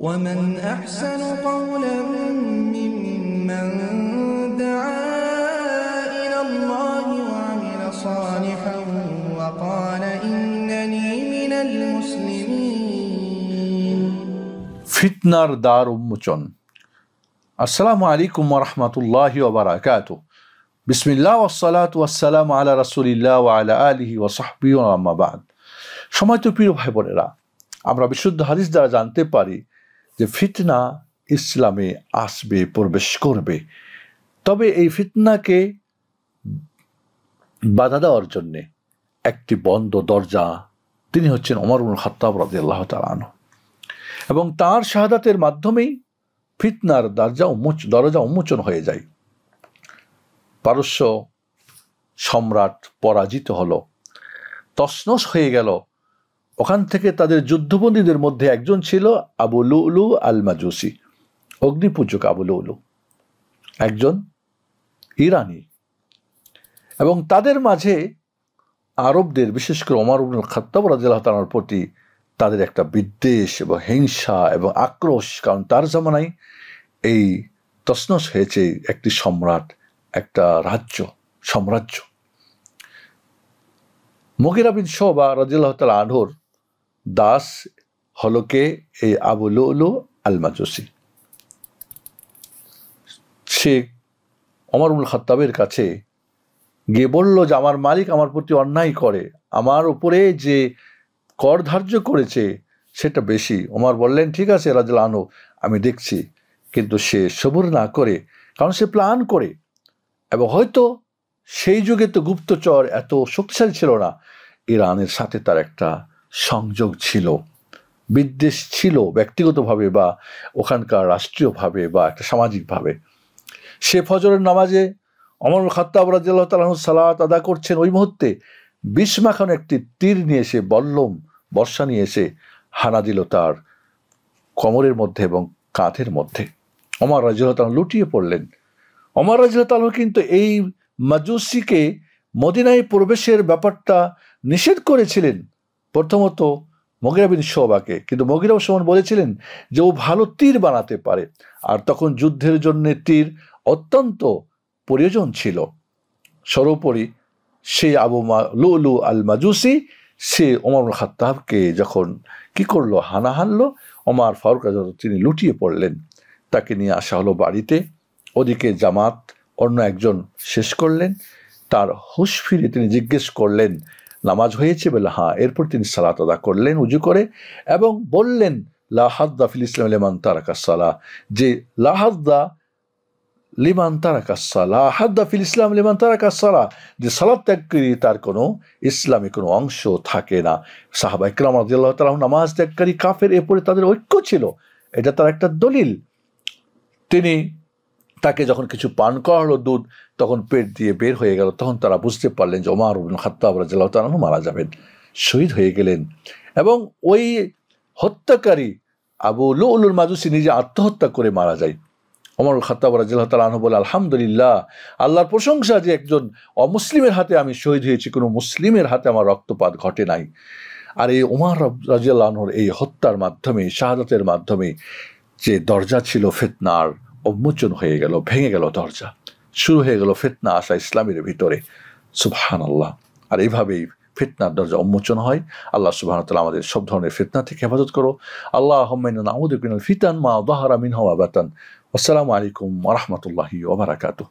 ومن أحسن قولا ممن دعا إلى الله وعمل صالحا وقال إنني من المسلمين فتنر دار مجن السلام عليكم ورحمة الله وبركاته بسم الله والصلاة والسلام على رسول الله وعلى آله وصحبه وما بعد সময় তো প্রিয় ভাই বোনেরা আমরা বিশুদ্ধ হাদিস দ্বারা জানতে পারি যে ফিতনা ইসলামে আসবে প্রবেশ করবে তবে এই ফিতনাকে বাধা দেওয়ার জন্যে একটি বন্ধ দরজা তিনি হচ্ছেন অমরুল খত্তাব রাজি আল্লাহ তালানো এবং তার শাহাদাতের মাধ্যমেই ফিতনার দরজা উন্মোচ দরজা উন্মোচন হয়ে যায় পারস্য সম্রাট পরাজিত হল তসনস হয়ে গেল ওখান থেকে তাদের যুদ্ধবন্দীদের মধ্যে একজন ছিল আবু লুলু আল মাজুসি অগ্নিপূজক আবু লুলু একজন ইরানি এবং তাদের মাঝে আরবদের বিশেষ করে ওমর উবনুল খাত্তাব রাজিয়াল তালার প্রতি তাদের একটা বিদ্বেষ এবং হিংসা এবং আক্রোশ কারণ তার জামানায় এই তসনস হয়েছে একটি সম্রাট একটা রাজ্য সাম্রাজ্য মকিরা বিন শোবা রাজিল্লাহ তাল আনহর দাস হলকে কে এই আবুলুলু আলমা মাজুসি সে অমরুল খত্তাবের কাছে গিয়ে বলল যে আমার মালিক আমার প্রতি অন্যায় করে আমার উপরে যে কর ধার্য করেছে সেটা বেশি ওমর বললেন ঠিক আছে রাজল আনো আমি দেখছি কিন্তু সে সবুর না করে কারণ সে প্ল্যান করে এবং হয়তো সেই যুগে তো গুপ্তচর এত শক্তিশালী ছিল না ইরানের সাথে তার একটা সংযোগ ছিল বিদ্বেষ ছিল ব্যক্তিগতভাবে বা ওখানকার রাষ্ট্রীয়ভাবে বা একটা সামাজিকভাবে সে ফজরের নামাজে অমর খাত্তাব রাজিয়াল্লাহ তালাহ সালাত আদা করছেন ওই মুহূর্তে বিস্মাখন একটি তীর নিয়ে এসে বল্লম বর্ষা নিয়ে এসে হানা দিল তার কমরের মধ্যে এবং কাঁধের মধ্যে অমর রাজিয়াল লুটিয়ে পড়লেন অমর রাজিয়াল কিন্তু এই মাজুসিকে মদিনায় প্রবেশের ব্যাপারটা নিষেধ করেছিলেন প্রথমত মগিরা বিন শোবাকে কিন্তু মগিরা সমান বলেছিলেন যে ও ভালো তীর বানাতে পারে আর তখন যুদ্ধের জন্য তীর অত্যন্ত প্রয়োজন ছিল সর্বোপরি সে আবু মা লুলু আল মাজুসি সে ওমর খাত্তাবকে যখন কি করলো হানা হানলো ওমার ফারুক তিনি লুটিয়ে পড়লেন তাকে নিয়ে আসা হলো বাড়িতে ওদিকে জামাত অন্য একজন শেষ করলেন তার হুশ ফিরে তিনি জিজ্ঞেস করলেন নামাজ হয়েছে বলে হ্যাঁ এরপর তিনি সালাত আদা করলেন উজু করে এবং বললেন লাহাদ্দা ফিল ইসলাম লেমান তারাকাসালা যে লাহাদ্দা লিমান তারাকাসালা হাদ্দা ফিল ইসলাম লিমান তারাকাসালা যে সালাদ করি তার কোনো ইসলামে কোনো অংশ থাকে না সাহাবা ইকরাম রাজিয়াল্লাহ তালাহ নামাজ ত্যাগকারী কাফের এরপরে তাদের ঐক্য ছিল এটা তার একটা দলিল তিনি তাকে যখন কিছু পান করা হলো দুধ তখন পেট দিয়ে বের হয়ে গেল তখন তারা বুঝতে পারলেন যে ওমার উবিন খাত্তাব রাজিল্লাহ তালু মারা যাবেন শহীদ হয়ে গেলেন এবং ওই হত্যাকারী আবু লুল মাজুসি নিজে আত্মহত্যা করে মারা যায় অমরুল খাতাব রাজিল্লাহ তালু বলে আলহামদুলিল্লাহ আল্লাহর প্রশংসা যে একজন অমুসলিমের হাতে আমি শহীদ হয়েছি কোনো মুসলিমের হাতে আমার রক্তপাত ঘটে নাই আর এই উমার রাজিয়াল্লাহর এই হত্যার মাধ্যমে শাহাদাতের মাধ্যমে যে দরজা ছিল ফেতনার উন্মোচন হয়ে গেল ভেঙে গেল দরজা শুরু হয়ে গেল ফেতনা আসা ইসলামের ভিতরে সুবহান আল্লাহ আর এইভাবেই ফিতনার দরজা উন্মোচন হয় আল্লাহ সুবাহ তালা আমাদের সব ধরনের ফিতনা থেকে হেফাজত করো আল্লাহ আহমিন ফিতান মা দাহারা মিন বাতান আসসালামু আলাইকুম ওরহমতুল্লাহি ওবরাকাতুহ